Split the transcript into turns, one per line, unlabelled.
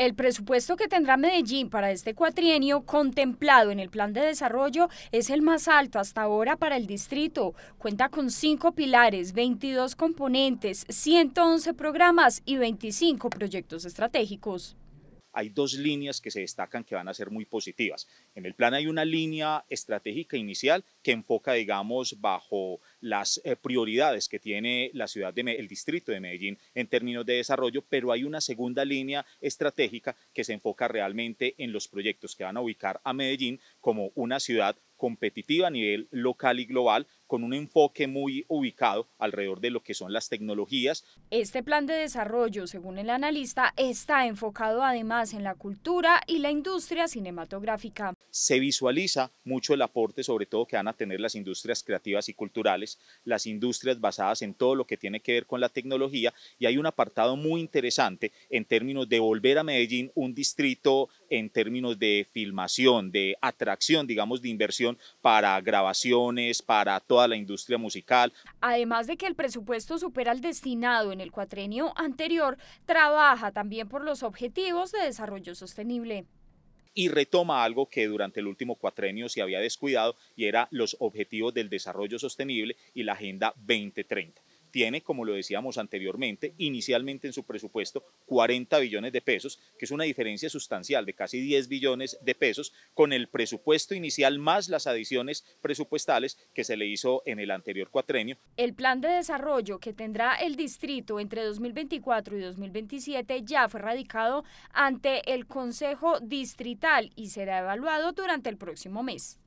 El presupuesto que tendrá Medellín para este cuatrienio contemplado en el plan de desarrollo es el más alto hasta ahora para el distrito. Cuenta con cinco pilares, 22 componentes, 111 programas y 25 proyectos estratégicos
hay dos líneas que se destacan que van a ser muy positivas. En el plan hay una línea estratégica inicial que enfoca, digamos, bajo las eh, prioridades que tiene la ciudad de el distrito de Medellín en términos de desarrollo, pero hay una segunda línea estratégica que se enfoca realmente en los proyectos que van a ubicar a Medellín como una ciudad competitiva a nivel local y global, con un enfoque muy ubicado alrededor de lo que son las tecnologías.
Este plan de desarrollo, según el analista, está enfocado además en la cultura y la industria cinematográfica.
Se visualiza mucho el aporte, sobre todo, que van a tener las industrias creativas y culturales, las industrias basadas en todo lo que tiene que ver con la tecnología y hay un apartado muy interesante en términos de volver a Medellín un distrito en términos de filmación, de atracción, digamos, de inversión para grabaciones, para toda la industria musical.
Además de que el presupuesto supera al destinado en el cuatrenio anterior, trabaja también por los objetivos de desarrollo sostenible
y retoma algo que durante el último cuatrenio se había descuidado y era los objetivos del desarrollo sostenible y la Agenda 2030 tiene, como lo decíamos anteriormente, inicialmente en su presupuesto 40 billones de pesos, que es una diferencia sustancial de casi 10 billones de pesos con el presupuesto inicial más las adiciones presupuestales que se le hizo en el anterior cuatrenio.
El plan de desarrollo que tendrá el distrito entre 2024 y 2027 ya fue radicado ante el Consejo Distrital y será evaluado durante el próximo mes.